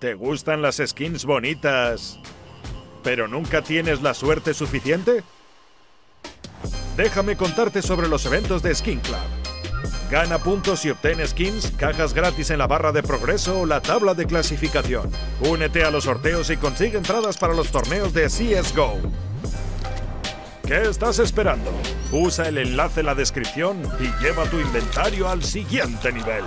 ¿Te gustan las skins bonitas, pero nunca tienes la suerte suficiente? Déjame contarte sobre los eventos de Skin Club. Gana puntos y obtén skins, cajas gratis en la barra de progreso o la tabla de clasificación. Únete a los sorteos y consigue entradas para los torneos de CSGO. ¿Qué estás esperando? Usa el enlace en la descripción y lleva tu inventario al siguiente nivel.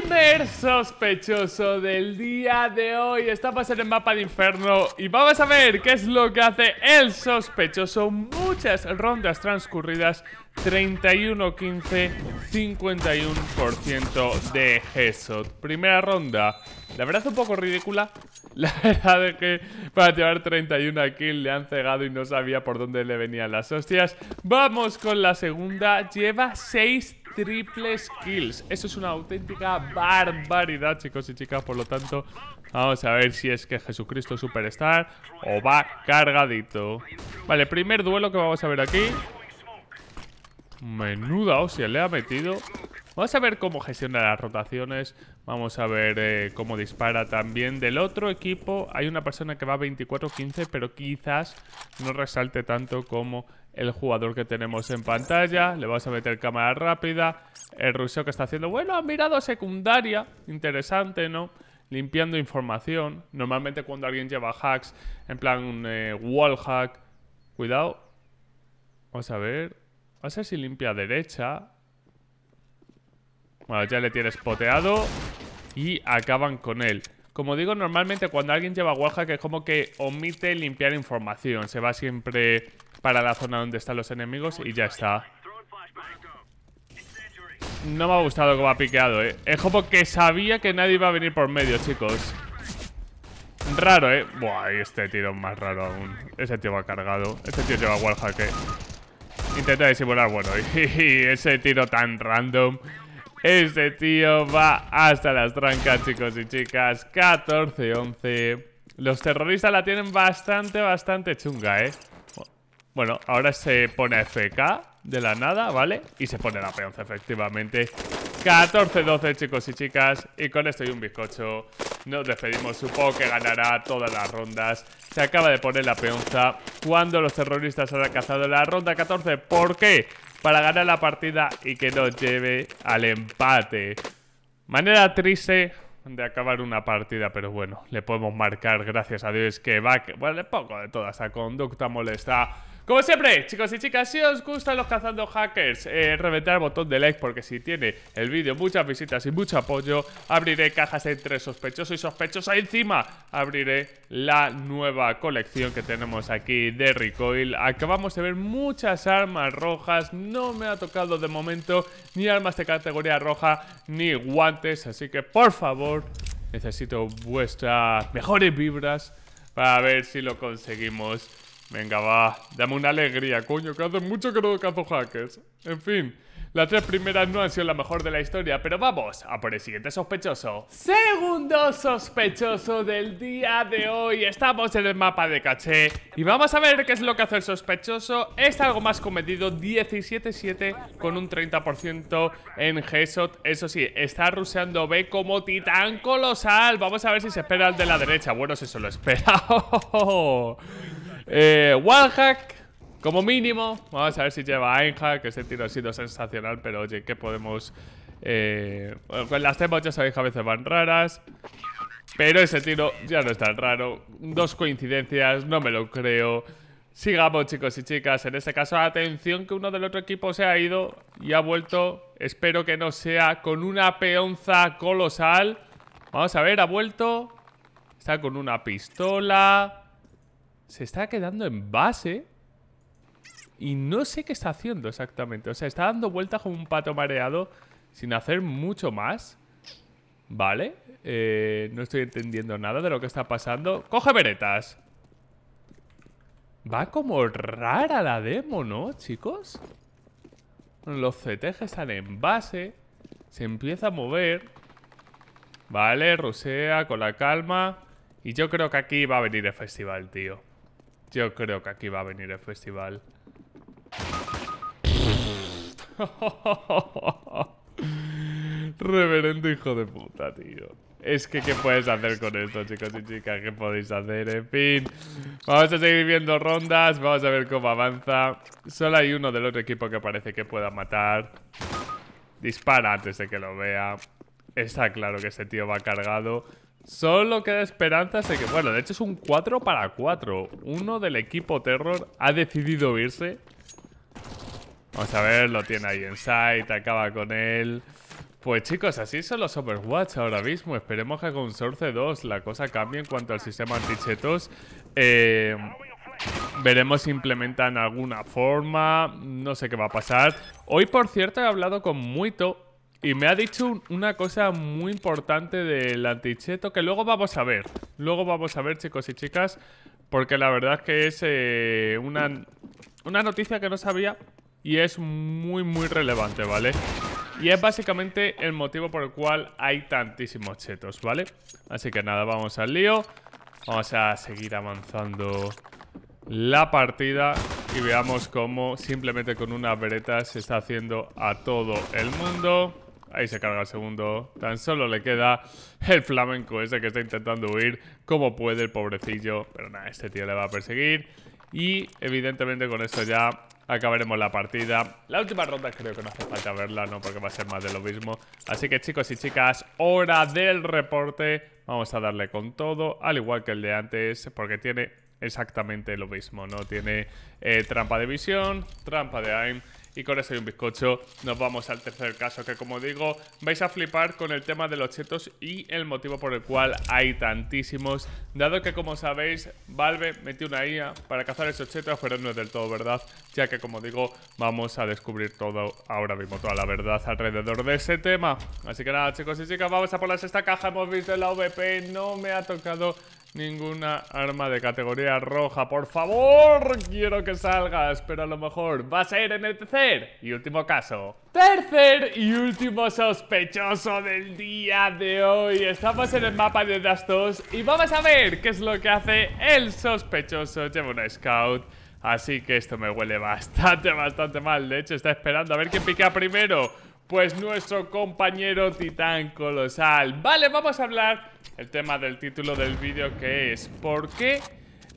Primer sospechoso del día de hoy Está en el mapa de infierno Y vamos a ver qué es lo que hace el sospechoso Muchas rondas transcurridas 31-15, 51% de Jesús Primera ronda. La verdad es un poco ridícula. La verdad es que para llevar 31 kills le han cegado y no sabía por dónde le venían las hostias. Vamos con la segunda. Lleva 6 triples kills. Eso es una auténtica barbaridad, chicos y chicas. Por lo tanto, vamos a ver si es que Jesucristo Superstar o va cargadito. Vale, primer duelo que vamos a ver aquí. Menuda hostia, le ha metido. Vamos a ver cómo gestiona las rotaciones. Vamos a ver eh, cómo dispara también. Del otro equipo hay una persona que va 24-15, pero quizás no resalte tanto como el jugador que tenemos en pantalla. Le vamos a meter cámara rápida. El ruso que está haciendo. Bueno, ha mirado secundaria. Interesante, ¿no? Limpiando información. Normalmente cuando alguien lleva hacks, en plan wallhack, eh, wall hack. Cuidado. Vamos a ver a ver si limpia derecha. Bueno, ya le tiene poteado. Y acaban con él. Como digo, normalmente cuando alguien lleva Warhack es como que omite limpiar información. Se va siempre para la zona donde están los enemigos y ya está. No me ha gustado cómo ha piqueado, ¿eh? Es como que sabía que nadie iba a venir por medio, chicos. Raro, ¿eh? Buah, este tiro más raro aún. Ese tío va cargado. Este tío lleva wallhack, ¿eh? Intenta disimular, bueno, ese tiro tan random. Este tío va hasta las trancas, chicos y chicas. 14-11. Los terroristas la tienen bastante, bastante chunga, ¿eh? Bueno, ahora se pone FK de la nada, ¿vale? Y se pone la peonza, efectivamente. 14-12, chicos y chicas. Y con esto hay un bizcocho. Nos despedimos, supongo que ganará todas las rondas. Se acaba de poner la peonza cuando los terroristas han alcanzado la ronda 14. ¿Por qué? Para ganar la partida y que nos lleve al empate. Manera triste de acabar una partida, pero bueno, le podemos marcar, gracias a Dios, que va... Bueno, poco de toda esa conducta molesta como siempre, chicos y chicas, si os gustan los cazando hackers, eh, reventar el botón de like porque si tiene el vídeo muchas visitas y mucho apoyo, abriré cajas entre sospechosos y sospechosa. Encima abriré la nueva colección que tenemos aquí de recoil. Acabamos de ver muchas armas rojas, no me ha tocado de momento ni armas de categoría roja ni guantes, así que por favor, necesito vuestras mejores vibras para ver si lo conseguimos Venga, va. Dame una alegría, coño, que hace mucho que no cazo hackers. En fin, las tres primeras no han sido la mejor de la historia, pero vamos a por el siguiente sospechoso. Segundo sospechoso del día de hoy. Estamos en el mapa de caché y vamos a ver qué es lo que hace el sospechoso. Es algo más cometido 17-7 con un 30% en g Eso sí, está ruseando B como titán colosal. Vamos a ver si se espera el de la derecha. Bueno, si se lo espera. Eh, wallhack, como mínimo. Vamos a ver si lleva Einhack, que ese tiro ha sido sensacional, pero oye, ¿qué podemos...? Eh, con las temas ya sabéis a veces van raras. Pero ese tiro ya no es tan raro. Dos coincidencias, no me lo creo. Sigamos, chicos y chicas. En este caso, atención que uno del otro equipo se ha ido y ha vuelto. Espero que no sea con una peonza colosal. Vamos a ver, ha vuelto. Está con una pistola se está quedando en base y no sé qué está haciendo exactamente. O sea, está dando vueltas como un pato mareado sin hacer mucho más. Vale, eh, no estoy entendiendo nada de lo que está pasando. ¡Coge veretas! Va como rara la demo, ¿no, chicos? Los CTG están en base. Se empieza a mover. Vale, rusea con la calma. Y yo creo que aquí va a venir el festival, tío. Yo creo que aquí va a venir el festival. Reverendo hijo de puta, tío. Es que, ¿qué puedes hacer con esto, chicos y chicas? ¿Qué podéis hacer? En fin, vamos a seguir viendo rondas. Vamos a ver cómo avanza. Solo hay uno del otro equipo que parece que pueda matar. Dispara antes de que lo vea. Está claro que ese tío va cargado. Solo queda esperanza de que... Bueno, de hecho es un 4 para 4. Uno del equipo Terror ha decidido irse. Vamos a ver, lo tiene ahí en site, acaba con él. Pues chicos, así son los Overwatch ahora mismo. Esperemos que con Source 2 la cosa cambie en cuanto al sistema antichetos. Eh, veremos si implementan alguna forma. No sé qué va a pasar. Hoy, por cierto, he hablado con Muito y me ha dicho una cosa muy importante del anticheto que luego vamos a ver. Luego vamos a ver, chicos y chicas, porque la verdad es que es eh, una, una noticia que no sabía y es muy, muy relevante, ¿vale? Y es básicamente el motivo por el cual hay tantísimos chetos, ¿vale? Así que nada, vamos al lío. Vamos a seguir avanzando la partida y veamos cómo simplemente con una vereta se está haciendo a todo el mundo. Ahí se carga el segundo. Tan solo le queda el flamenco ese que está intentando huir. Como puede el pobrecillo. Pero nada, este tío le va a perseguir. Y evidentemente con esto ya acabaremos la partida. La última ronda creo que no hace falta verla, ¿no? Porque va a ser más de lo mismo. Así que chicos y chicas, hora del reporte. Vamos a darle con todo, al igual que el de antes, porque tiene exactamente lo mismo, ¿no? Tiene eh, trampa de visión, trampa de aim y con eso y un bizcocho nos vamos al tercer caso, que como digo, vais a flipar con el tema de los chetos y el motivo por el cual hay tantísimos. Dado que, como sabéis, Valve metió una IA para cazar esos chetos, pero no es del todo verdad, ya que, como digo, vamos a descubrir todo ahora mismo, toda la verdad alrededor de ese tema. Así que nada, chicos y chicas, vamos a por la sexta caja. Hemos visto la VP, no me ha tocado Ninguna arma de categoría roja, por favor. Quiero que salgas, pero a lo mejor va a ser en el tercer y último caso. Tercer y último sospechoso del día de hoy. Estamos en el mapa de Dust 2 y vamos a ver qué es lo que hace el sospechoso. Lleva una scout. Así que esto me huele bastante, bastante mal. De hecho, está esperando a ver quién pica primero pues nuestro compañero titán colosal. Vale, vamos a hablar el tema del título del vídeo que es ¿Por qué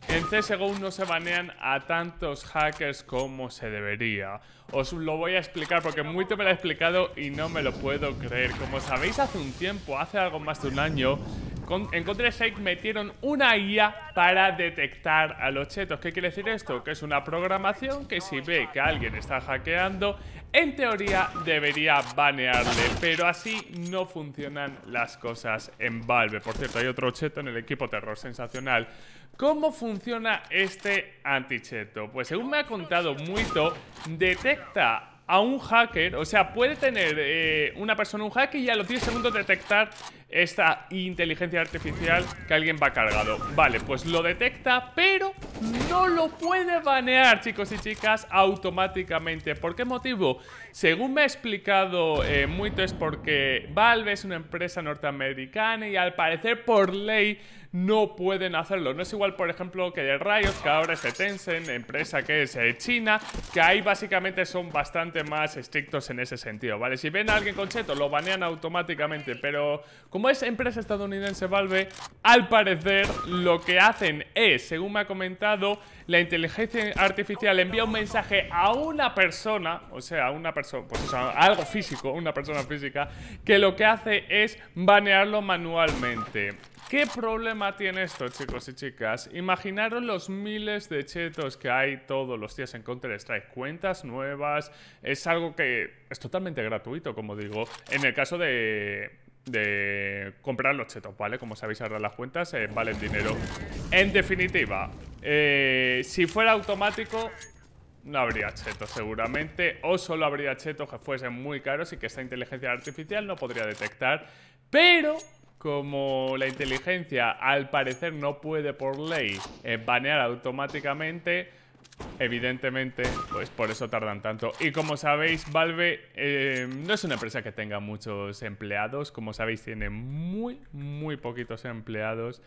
en CSGO no se banean a tantos hackers como se debería? Os lo voy a explicar porque mucho me lo he explicado y no me lo puedo creer. Como sabéis, hace un tiempo, hace algo más de un año, en counter metieron una guía para detectar a los chetos. ¿Qué quiere decir esto? Que es una programación que si ve que alguien está hackeando, en teoría debería banearle, pero así no funcionan las cosas en Valve. Por cierto, hay otro cheto en el equipo terror sensacional. ¿Cómo funciona este anticheto? Pues según me ha contado Muito, detecta a un hacker, o sea, puede tener eh, una persona un hacker y a los 10 segundos detectar esta inteligencia artificial que alguien va cargado. Vale, pues lo detecta, pero no lo puede banear, chicos y chicas, automáticamente. ¿Por qué motivo? Según me ha explicado eh, Muito es porque Valve es una empresa norteamericana y al parecer por ley no pueden hacerlo. No es igual, por ejemplo, que de Riot, que ahora es de Tencent, empresa que es de eh, China, que ahí básicamente son bastante más estrictos en ese sentido, ¿vale? Si ven a alguien con cheto, lo banean automáticamente, pero como es empresa estadounidense Valve, al parecer lo que hacen es, según me ha comentado, la inteligencia artificial envía un mensaje a una persona, o sea, a una persona, pues algo físico, una persona física, que lo que hace es banearlo manualmente. ¿Qué problema tiene esto, chicos y chicas? Imaginaros los miles de chetos que hay todos los días en Counter-Strike. Cuentas nuevas, es algo que es totalmente gratuito, como digo. En el caso de, de comprar los chetos, ¿vale? Como sabéis ahora las cuentas eh, valen dinero. En definitiva, eh, si fuera automático... No habría chetos seguramente, o solo habría chetos que fuesen muy caros y que esta inteligencia artificial no podría detectar. Pero como la inteligencia al parecer no puede por ley eh, banear automáticamente, evidentemente, pues por eso tardan tanto. Y como sabéis, Valve eh, no es una empresa que tenga muchos empleados, como sabéis tiene muy, muy poquitos empleados.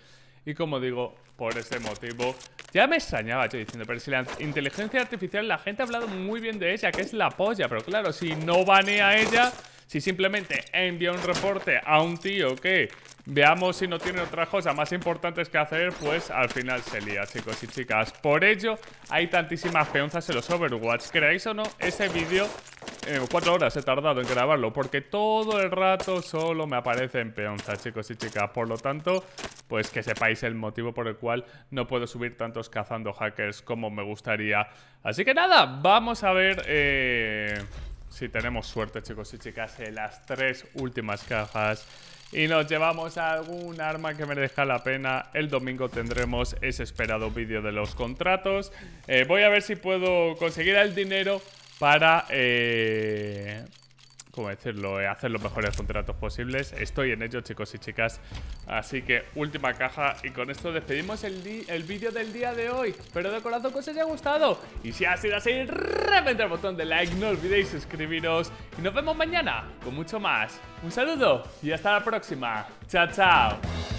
Y como digo, por ese motivo, ya me extrañaba yo diciendo, pero si la inteligencia artificial, la gente ha hablado muy bien de ella, que es la polla, pero claro, si no banea ella, si simplemente envía un reporte a un tío que veamos si no tiene otra cosa más importantes que hacer, pues al final se lía, chicos y chicas. Por ello, hay tantísimas peonzas en los Overwatch. ¿Creáis o no? Ese vídeo, eh, cuatro horas he tardado en grabarlo, porque todo el rato solo me aparecen peonzas, chicos y chicas. Por lo tanto, pues que sepáis el motivo por el cual no puedo subir tantos cazando hackers como me gustaría. Así que nada, vamos a ver... Eh si tenemos suerte, chicos y chicas, en las tres últimas cajas. Y nos llevamos algún arma que merezca la pena. El domingo tendremos ese esperado vídeo de los contratos. Eh, voy a ver si puedo conseguir el dinero para... Eh, como decirlo? Eh, hacer los mejores contratos posibles. Estoy en ello, chicos y chicas. Así que última caja y con esto despedimos el, el vídeo del día de hoy. Espero de corazón que os haya gustado. Y si ha sido así, reventad el botón de like, no olvidéis suscribiros. Y nos vemos mañana con mucho más. Un saludo y hasta la próxima. Chao, chao.